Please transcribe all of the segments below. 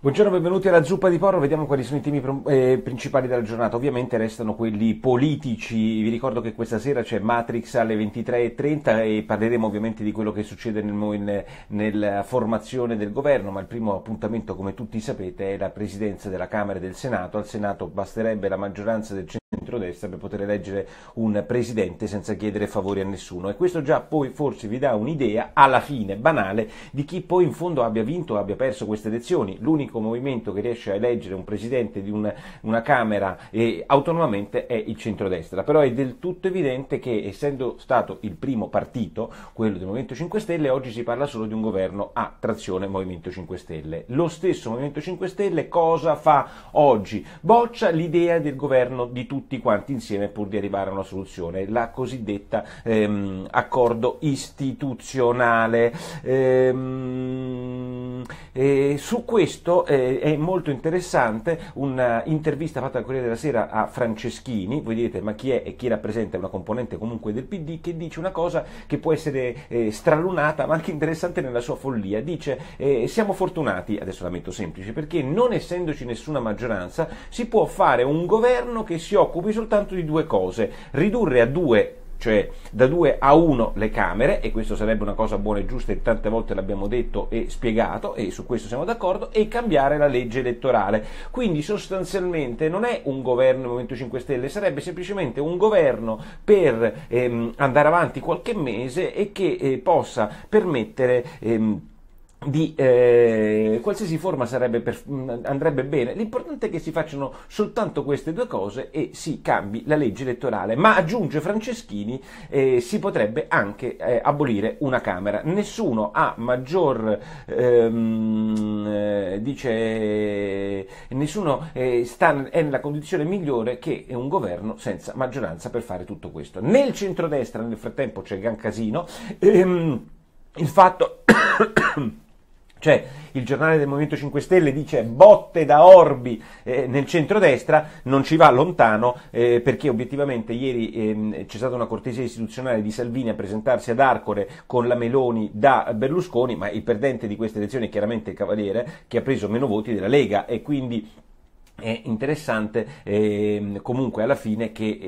Buongiorno, benvenuti alla Zuppa di Porro, vediamo quali sono i temi eh, principali della giornata, ovviamente restano quelli politici, vi ricordo che questa sera c'è Matrix alle 23.30 e parleremo ovviamente di quello che succede nel, in, nella formazione del governo, ma il primo appuntamento come tutti sapete è la presidenza della Camera e del Senato, al Senato basterebbe la maggioranza del centrodestra per poter eleggere un presidente senza chiedere favori a nessuno e questo già poi forse vi dà un'idea alla fine banale di chi poi in fondo abbia vinto o abbia perso queste elezioni l'unico movimento che riesce a eleggere un presidente di un, una Camera eh, autonomamente è il centrodestra però è del tutto evidente che essendo stato il primo partito quello del Movimento 5 Stelle oggi si parla solo di un governo a trazione Movimento 5 Stelle lo stesso Movimento 5 Stelle cosa fa oggi? Boccia l'idea del governo di tutti tutti quanti insieme pur di arrivare a una soluzione, la cosiddetta ehm, accordo istituzionale. Ehm, eh, su questo eh, è molto interessante un'intervista fatta al Corriere della Sera a Franceschini, voi direte ma chi è e chi rappresenta una componente comunque del PD, che dice una cosa che può essere eh, stralunata ma anche interessante nella sua follia, dice eh, siamo fortunati, adesso la metto semplice, perché non essendoci nessuna maggioranza si può fare un governo che si occupa occupi soltanto di due cose, ridurre a due cioè da 2 a 1 le camere, e questo sarebbe una cosa buona e giusta, e tante volte l'abbiamo detto e spiegato, e su questo siamo d'accordo, e cambiare la legge elettorale. Quindi sostanzialmente non è un governo del Movimento 5 Stelle, sarebbe semplicemente un governo per ehm, andare avanti qualche mese e che eh, possa permettere. Ehm, di eh, qualsiasi forma per, mm, andrebbe bene, l'importante è che si facciano soltanto queste due cose e si cambi la legge elettorale, ma aggiunge Franceschini eh, si potrebbe anche eh, abolire una Camera, nessuno ha maggior, ehm, eh, dice, nessuno eh, sta, è nella condizione migliore che un governo senza maggioranza per fare tutto questo. Nel centrodestra nel frattempo c'è il gran casino, ehm, il fatto cioè, il giornale del Movimento 5 Stelle dice botte da Orbi eh, nel centrodestra, non ci va lontano eh, perché obiettivamente ieri ehm, c'è stata una cortesia istituzionale di Salvini a presentarsi ad Arcore con la Meloni da Berlusconi, ma il perdente di queste elezioni è chiaramente il Cavaliere che ha preso meno voti della Lega e quindi è interessante eh, comunque alla fine che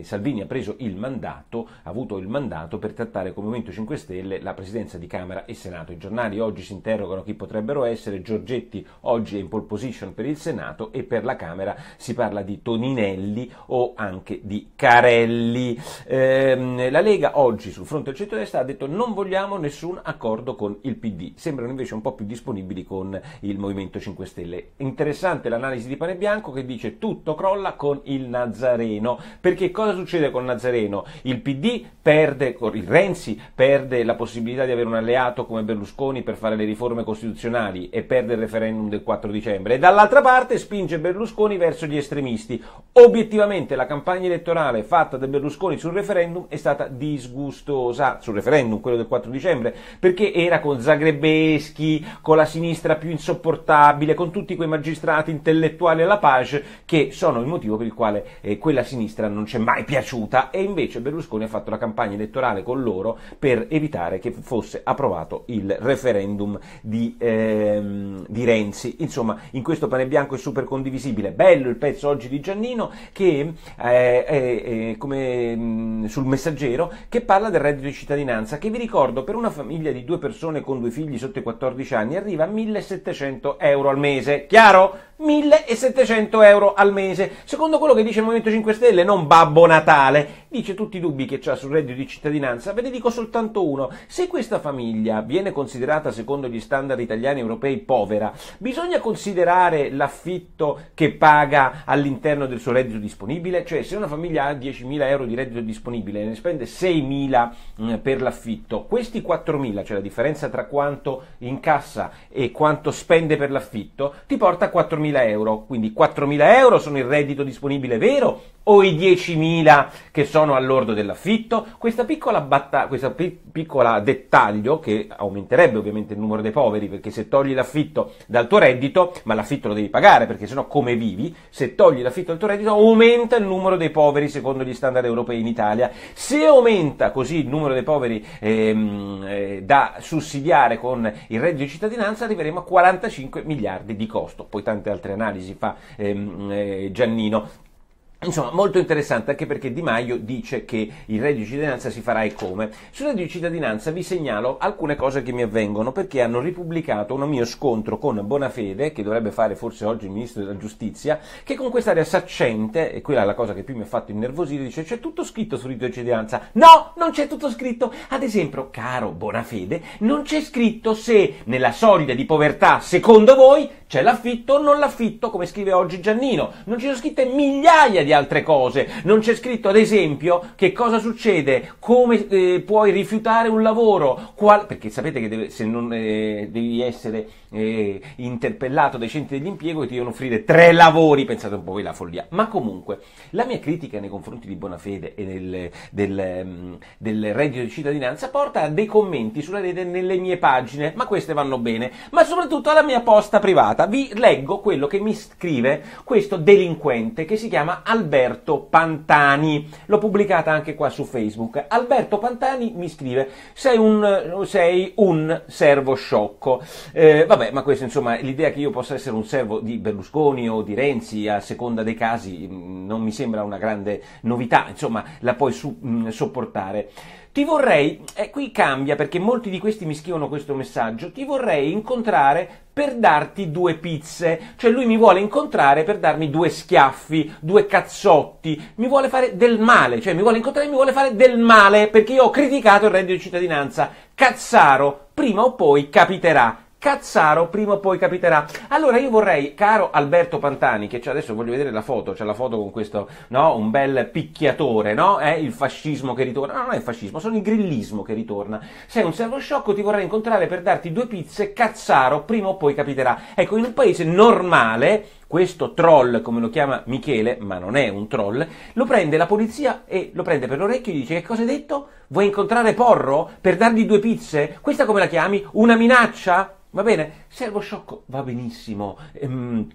eh, Salvini ha preso il mandato, ha avuto il mandato per trattare come Movimento 5 Stelle la presidenza di Camera e Senato. I giornali oggi si interrogano chi potrebbero essere, Giorgetti oggi è in pole position per il Senato e per la Camera si parla di Toninelli o anche di Carelli. Eh, la Lega oggi sul fronte del centro-destra ha detto non vogliamo nessun accordo con il PD, sembrano invece un po' più disponibili con il Movimento 5 Stelle. Interessante l'analisi di Panetta Giovane Bianco che dice tutto crolla con il Nazareno. Perché cosa succede con il Nazareno? Il PD perde, il Renzi perde la possibilità di avere un alleato come Berlusconi per fare le riforme costituzionali e perde il referendum del 4 dicembre. E dall'altra parte spinge Berlusconi verso gli estremisti. Obiettivamente la campagna elettorale fatta da Berlusconi sul referendum è stata disgustosa, sul referendum, quello del 4 dicembre, perché era con Zagrebeschi, con la sinistra più insopportabile, con tutti quei magistrati intellettuali la Lapage, che sono il motivo per il quale eh, quella sinistra non ci è mai piaciuta e invece Berlusconi ha fatto la campagna elettorale con loro per evitare che fosse approvato il referendum di, ehm, di Renzi. Insomma, in questo pane bianco è super condivisibile. Bello il pezzo oggi di Giannino che eh, eh, come, mh, mm, sul messaggero che parla del reddito di cittadinanza che vi ricordo per una famiglia di due persone con due figli sotto i 14 anni arriva a 1700 euro al mese. Chiaro? 1700 700 euro al mese, secondo quello che dice il Movimento 5 Stelle, non Babbo Natale, dice tutti i dubbi che ha sul reddito di cittadinanza, ve ne dico soltanto uno. Se questa famiglia viene considerata secondo gli standard italiani e europei povera, bisogna considerare l'affitto che paga all'interno del suo reddito disponibile? Cioè se una famiglia ha 10.000 euro di reddito disponibile e ne spende 6.000 mm, per l'affitto, questi 4.000, cioè la differenza tra quanto incassa e quanto spende per l'affitto, ti porta a 4.000 euro. Quindi 4.000 euro sono il reddito disponibile vero o i 10.000 che sono all'ordo dell'affitto, questo batta- pi- piccolo dettaglio che aumenterebbe ovviamente il numero dei poveri perché se togli l'affitto dal tuo reddito, ma l'affitto lo devi pagare perché sennò come vivi, se togli l'affitto dal tuo reddito aumenta il numero dei poveri secondo gli standard europei in Italia, se aumenta così il numero dei poveri ehm, eh, da sussidiare con il reddito di cittadinanza arriveremo a 45 miliardi di costo, poi tante altre analisi fa ehm, eh, Giannino Insomma, molto interessante anche perché Di Maio dice che il reddito di cittadinanza si farà e come. Sul reddito di cittadinanza vi segnalo alcune cose che mi avvengono perché hanno ripubblicato uno mio scontro con Bonafede, che dovrebbe fare forse oggi il ministro della giustizia, che con quest'area saccente, e quella è la cosa che più mi ha fatto innervosire, dice c'è tutto scritto sul reddito di cittadinanza. No, non c'è tutto scritto. Ad esempio, caro Bonafede, non c'è scritto se nella soglia di povertà, secondo voi, c'è l'affitto o non l'affitto, come scrive oggi Giannino. Non ci sono scritte migliaia di di altre cose. Non c'è scritto, ad esempio, che cosa succede, come eh, puoi rifiutare un lavoro, qual... perché sapete che deve, se non eh, devi essere eh, interpellato dai centri dell'impiego ti devono offrire tre lavori, pensate un po' voi la follia. Ma comunque, la mia critica nei confronti di Bonafede e del, del, mm, del reddito di cittadinanza porta a dei commenti sulla rete nelle mie pagine, ma queste vanno bene, ma soprattutto alla mia posta privata. Vi leggo quello che mi scrive questo delinquente che si chiama Al Alberto Pantani. L'ho pubblicata anche qua su Facebook. Alberto Pantani mi scrive: Sei un, sei un servo sciocco. Eh, vabbè, ma questo insomma, l'idea che io possa essere un servo di Berlusconi o di Renzi, a seconda dei casi, mm, non mi sembra una grande novità. Insomma, la puoi su, mh, mm, sopportare. Ti vorrei, e eh, qui cambia perché molti di questi mi scrivono questo messaggio, ti vorrei incontrare per darti due pizze, cioè lui mi vuole incontrare per darmi due schiaffi, due cazzotti, mi vuole fare del male, cioè mi vuole incontrare e mi vuole fare del male perché io ho criticato il reddito di cittadinanza. Cazzaro, prima o poi capiterà Cazzaro prima o poi capiterà. Allora io vorrei, caro Alberto Pantani, che adesso voglio vedere la foto, c'è la foto con questo, no? Un bel picchiatore, no? È il fascismo che ritorna. No, non è il fascismo, sono il grillismo che ritorna. Sei un servo sciocco, ti vorrei incontrare per darti due pizze, cazzaro prima o poi capiterà. Ecco, in un paese normale questo troll, come lo chiama Michele, ma non è un troll, lo prende la polizia e lo prende per l'orecchio e gli dice che cosa hai detto? Vuoi incontrare Porro per dargli due pizze? Questa come la chiami? Una minaccia? Va bene? Servo sciocco, va benissimo. Ehm,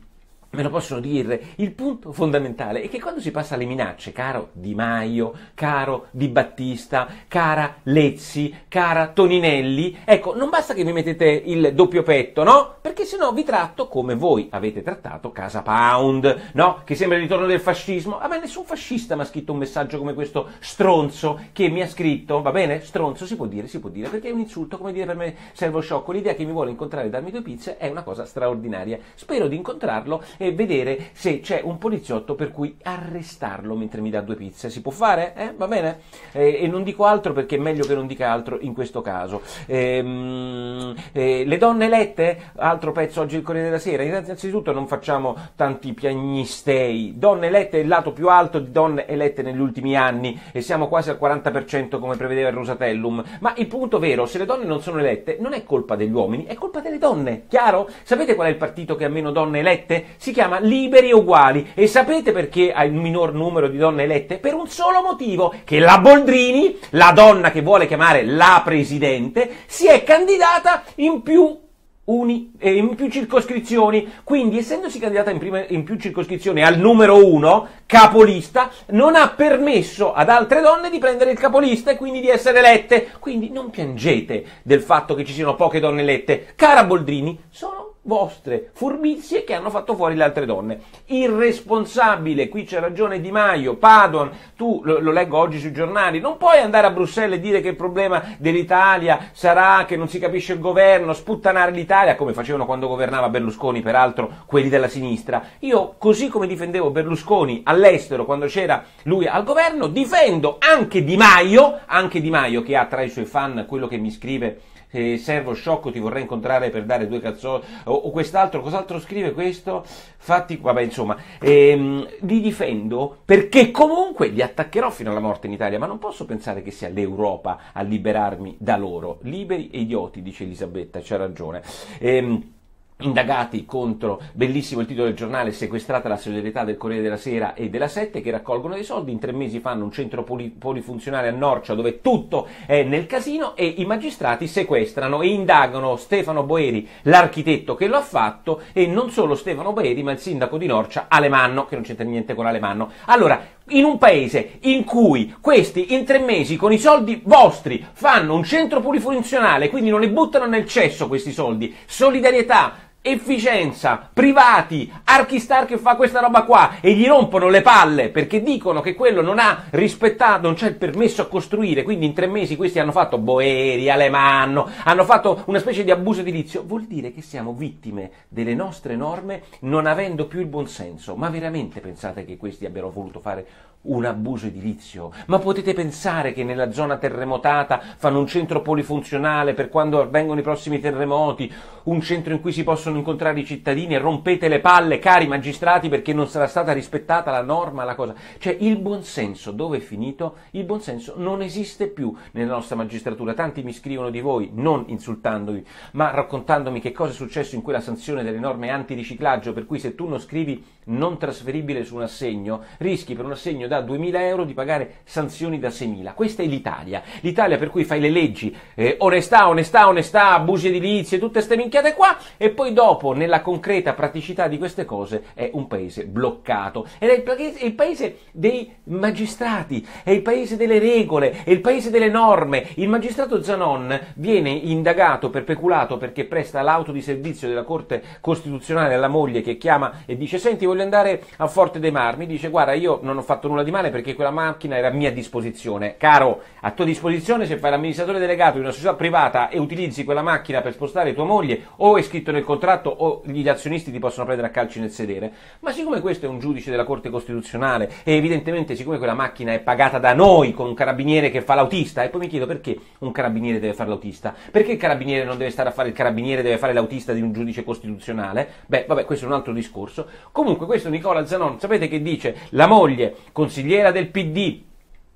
me lo possono dire, il punto fondamentale è che quando si passa alle minacce, caro Di Maio, caro Di Battista, cara Lezzi, cara Toninelli, ecco, non basta che mi mettete il doppio petto, no? Perché se no vi tratto come voi avete trattato Casa Pound, no? Che sembra il ritorno del fascismo. Ah, ma nessun fascista mi ha scritto un messaggio come questo stronzo che mi ha scritto, va bene? Stronzo si può dire, si può dire, perché è un insulto, come dire per me servo sciocco. L'idea che mi vuole incontrare e darmi due pizze è una cosa straordinaria. Spero di incontrarlo e e vedere se c'è un poliziotto per cui arrestarlo mentre mi dà due pizze. Si può fare? Eh? Va bene? Eh, e non dico altro perché è meglio che non dica altro in questo caso. Ehm, eh, le donne elette? altro pezzo oggi il Corriere della Sera. Innanzitutto non facciamo tanti piagnistei. Donne elette è il lato più alto di donne elette negli ultimi anni e siamo quasi al 40% come prevedeva il Rosatellum. Ma il punto vero, se le donne non sono elette, non è colpa degli uomini, è colpa delle donne. Chiaro? Sapete qual è il partito che ha meno donne elette? Si chiama Liberi e Uguali e sapete perché ha il minor numero di donne elette? Per un solo motivo, che la Boldrini, la donna che vuole chiamare la presidente, si è candidata in più Uni, eh, in più circoscrizioni, quindi essendosi candidata in, prima, in più circoscrizioni al numero uno, capolista, non ha permesso ad altre donne di prendere il capolista e quindi di essere elette. Quindi non piangete del fatto che ci siano poche donne elette. Cara Boldrini, sono vostre furbizie che hanno fatto fuori le altre donne. Irresponsabile, qui c'è ragione Di Maio, Padoan, tu lo, lo, leggo oggi sui giornali, non puoi andare a Bruxelles e dire che il problema dell'Italia sarà che non si capisce il governo, sputtanare l'Italia, come facevano quando governava Berlusconi, peraltro quelli della sinistra. Io, così come difendevo Berlusconi all'estero quando c'era lui al governo, difendo anche Di Maio, anche Di Maio che ha tra i suoi fan quello che mi scrive eh, servo sciocco ti vorrei incontrare per dare due cazzotti, o, o, quest'altro, cos'altro scrive questo, fatti, vabbè insomma, ehm, li difendo perché comunque li attaccherò fino alla morte in Italia, ma non posso pensare che sia l'Europa a liberarmi da loro, liberi e idioti, dice Elisabetta, c'ha ragione. Ehm, indagati contro, bellissimo il titolo del giornale, sequestrata la solidarietà del Corriere della Sera e della Sette che raccolgono dei soldi, in tre mesi fanno un centro polifunzionale a Norcia dove tutto è nel casino e i magistrati sequestrano e indagano Stefano Boeri, l'architetto che lo ha fatto e non solo Stefano Boeri ma il sindaco di Norcia, Alemanno, che non c'entra niente con Alemanno. Allora, in un paese in cui questi in tre mesi con i soldi vostri fanno un centro polifunzionale, quindi non li buttano nel cesso questi soldi, solidarietà, efficienza, privati, Archistar che fa questa roba qua e gli rompono le palle perché dicono che quello non ha rispettato, non c'è il permesso a costruire, quindi in tre mesi questi hanno fatto Boeri, Alemanno, hanno fatto una specie di abuso edilizio, vuol dire che siamo vittime delle nostre norme non avendo più il buonsenso. Ma veramente pensate che questi abbiano voluto fare un abuso edilizio. Ma potete pensare che nella zona terremotata fanno un centro polifunzionale per quando avvengono i prossimi terremoti, un centro in cui si possono fanno incontrare i cittadini e rompete le palle, cari magistrati, perché non sarà stata rispettata la norma, la cosa. Cioè il buonsenso, dove è finito? Il buonsenso non esiste più nella nostra magistratura. Tanti mi scrivono di voi, non insultandovi, ma raccontandomi che cosa è successo in quella sanzione delle norme antiriciclaggio, per cui se tu non scrivi non trasferibile su un assegno, rischi per un assegno da 2.000 euro di pagare sanzioni da 6.000. Questa è l'Italia. L'Italia per cui fai le leggi, eh, onestà, onestà, onestà, abusi edilizie, tutte queste minchiate qua, e poi dopo, nella concreta praticità di queste cose, è un paese bloccato. Ed è il paese, è il paese dei magistrati, è il paese delle regole, è il paese delle norme. Il magistrato Zanon viene indagato per peculato perché presta l'auto di servizio della Corte Costituzionale alla moglie che chiama e dice senti, voglio andare a Forte dei Marmi, dice guarda io non ho fatto nulla di male perché quella macchina era a mia disposizione. Caro, a tua disposizione se fai l'amministratore delegato di una società privata e utilizzi quella macchina per spostare tua moglie o è scritto nel contratto o gli azionisti ti possono prendere a calci nel sedere. Ma siccome questo è un giudice della Corte Costituzionale e evidentemente siccome quella macchina è pagata da noi con un carabiniere che fa l'autista, e poi mi chiedo perché un carabiniere deve fare l'autista? Perché il carabiniere non deve stare a fare il carabiniere, deve fare l'autista di un giudice costituzionale? Beh, vabbè, questo è un altro discorso. Comunque comunque questo Nicola Zanon, sapete che dice? La moglie, consigliera del PD,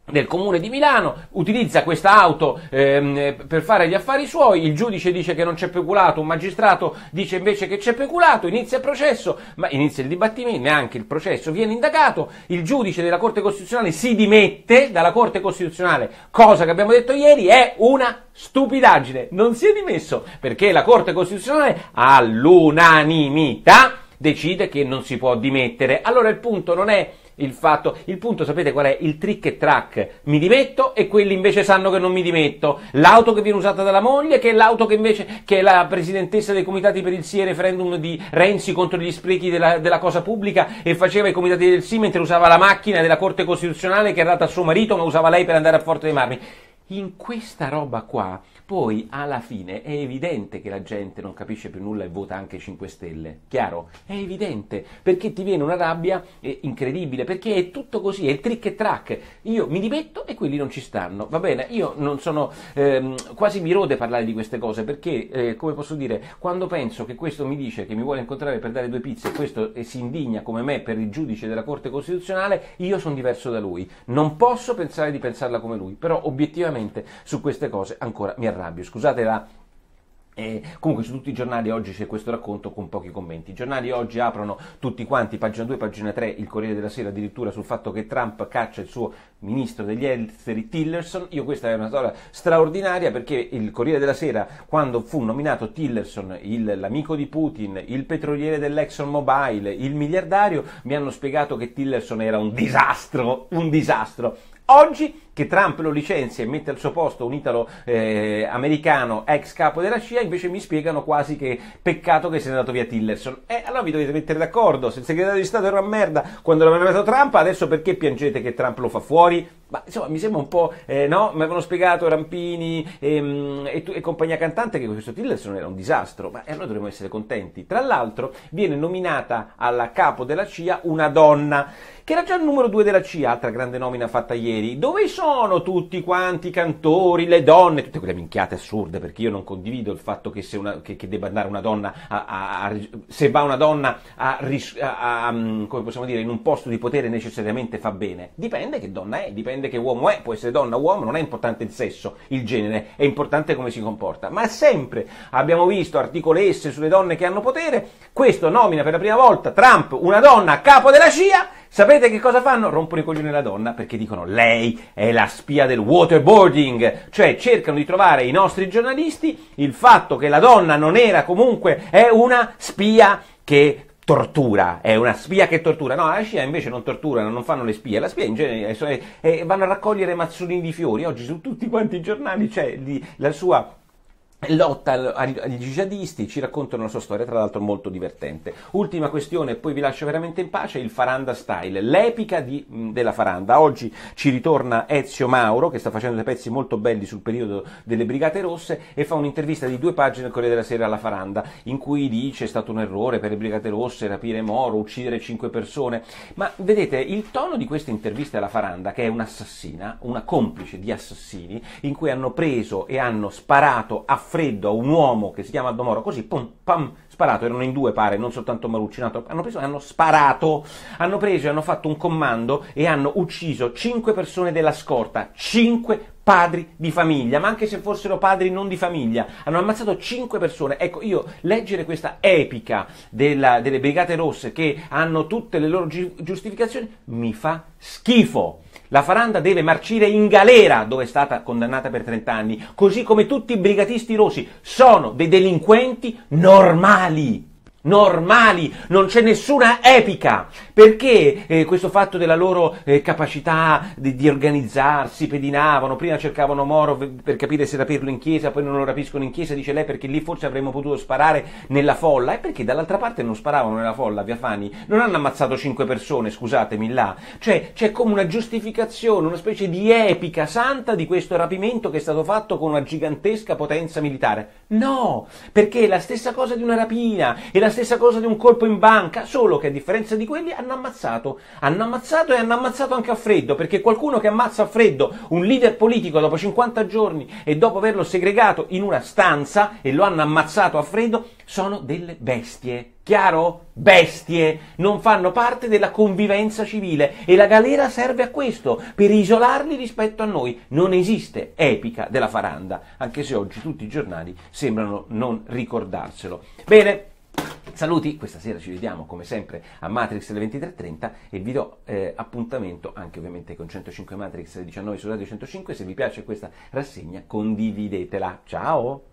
del comune di Milano, utilizza questa auto ehm, per fare gli affari suoi, il giudice dice che non c'è peculato, un magistrato dice invece che c'è peculato, inizia il processo, ma inizia il dibattimento, neanche il processo, viene indagato, il giudice della Corte Costituzionale si dimette dalla Corte Costituzionale, cosa che abbiamo detto ieri è una stupidaggine, non si è dimesso perché la Corte Costituzionale all'unanimità decide che non si può dimettere. Allora il punto non è il fatto, il punto sapete qual è? Il trick e track, mi dimetto e quelli invece sanno che non mi dimetto, l'auto che viene usata dalla moglie che è l'auto che invece, che è la presidentessa dei comitati per il sì e referendum di Renzi contro gli sprechi della, della cosa pubblica e faceva i comitati del sì mentre usava la macchina della Corte Costituzionale che era data a suo marito ma usava lei per andare a Forte dei Marmi. In questa roba qua poi alla fine è evidente che la gente non capisce più nulla e vota anche 5 Stelle. Chiaro? È evidente, perché ti viene una rabbia eh, incredibile, perché è tutto così, è trick e track. Io mi dimetto e quelli non ci stanno. Va bene, io non sono ehm, quasi mi rode parlare di queste cose, perché eh, come posso dire, quando penso che questo mi dice che mi vuole incontrare per dare due pizze e questo eh, si indigna come me per il giudice della Corte Costituzionale, io sono diverso da lui. Non posso pensare di pensarla come lui, però obiettivamente su queste cose ancora mi arrabbio arrabbio, scusate la... E eh, comunque su tutti i giornali oggi c'è questo racconto con pochi commenti. I giornali oggi aprono tutti quanti, pagina 2, pagina 3, il Corriere della Sera addirittura sul fatto che Trump caccia il suo ministro degli esteri Tillerson. Io questa è una storia straordinaria perché il Corriere della Sera quando fu nominato Tillerson, il, l'amico di Putin, il petroliere dell'ExxonMobil, il miliardario, mi hanno spiegato che Tillerson era un disastro, un disastro. Oggi che Trump lo licenzia e mette al suo posto un italo-americano eh, ex capo della CIA, invece mi spiegano quasi che peccato che sia andato via Tillerson. E eh, allora vi dovete mettere d'accordo, se il segretario di Stato era una merda quando l'aveva messo Trump, adesso perché piangete che Trump lo fa fuori? Ma insomma, mi sembra un po', eh, no? Mi avevano spiegato Rampini ehm, e, tu, e, compagnia cantante che questo Tillerson era un disastro, ma allora dovremmo essere contenti. Tra l'altro viene nominata alla capo della CIA una donna che era già il numero 2 della CIA, altra grande nomina fatta ieri. Dove sono tutti quanti i cantori, le donne, tutte quelle minchiate assurde, perché io non condivido il fatto che, una, che, che debba andare una donna a, a, a, se va una donna a, mm, come possiamo dire, in un posto di potere necessariamente fa bene. Dipende che donna è, dipende che uomo è, può essere donna, o uomo, non è importante il sesso, il genere, è importante come si comporta. Ma sempre abbiamo visto articolesse sulle donne che hanno potere, questo nomina per la prima volta Trump una donna a capo della CIA Sapete che cosa fanno? Rompono i coglioni alla donna perché dicono lei è la spia del waterboarding, cioè cercano di trovare i nostri giornalisti il fatto che la donna non era comunque, è una spia che tortura, è una spia che tortura. No, la scia invece non torturano, non fanno le spie. La spia in genere è, eh, è, è, vanno a raccogliere mazzolini di fiori. Oggi su tutti quanti i giornali c'è di, la sua lotta agli jihadisti, ci raccontano la sua storia, tra l'altro molto divertente. Ultima questione, poi vi lascio veramente in pace, il Faranda Style, l'epica di, della Faranda. Oggi ci ritorna Ezio Mauro, che sta facendo dei pezzi molto belli sul periodo delle Brigate Rosse, e fa un'intervista di due pagine al Corriere della Sera alla Faranda, in cui dice è stato un errore per le Brigate Rosse rapire Moro, uccidere cinque persone. Ma vedete, il tono di questa intervista alla Faranda, che è un'assassina, una complice di assassini, in cui hanno preso e hanno sparato a freddo a un uomo che si chiama Domoro, così, pum, pam, sparato, erano in due pare, non soltanto Marucci, hanno preso e hanno sparato, hanno preso e hanno fatto un comando e hanno ucciso cinque persone della scorta, cinque padri di famiglia, ma anche se fossero padri non di famiglia, hanno ammazzato cinque persone. Ecco, io leggere questa epica della, delle Brigate Rosse che hanno tutte le loro gi- giustificazioni mi fa schifo. La Faranda deve marcire in galera, dove è stata condannata per 30 anni, così come tutti i brigatisti rossi. Sono dei delinquenti normali normali, non c'è nessuna epica, perché eh, questo fatto della loro eh, capacità di, di, organizzarsi, pedinavano, prima cercavano Moro per capire se rapirlo in chiesa, poi non lo rapiscono in chiesa, dice lei perché lì forse avremmo potuto sparare nella folla, e perché dall'altra parte non sparavano nella folla, via Fanni? non hanno ammazzato cinque persone, scusatemi là, cioè c'è come una giustificazione, una specie di epica santa di questo rapimento che è stato fatto con una gigantesca potenza militare. No, perché è la stessa cosa di una rapina, è la la stessa cosa di un colpo in banca, solo che a differenza di quelli hanno ammazzato. Hanno ammazzato e hanno ammazzato anche a freddo, perché qualcuno che ammazza a freddo un leader politico dopo 50 giorni e dopo averlo segregato in una stanza e lo hanno ammazzato a freddo, sono delle bestie. Chiaro? Bestie non fanno parte della convivenza civile e la galera serve a questo, per isolarli rispetto a noi. Non esiste epica della faranda, anche se oggi tutti i giornali sembrano non ricordarselo. Bene, Saluti, questa sera ci vediamo come sempre a Matrix alle 23.30 e vi do eh, appuntamento anche ovviamente con 105 Matrix 19 su Radio 105. Se vi piace questa rassegna condividetela. Ciao!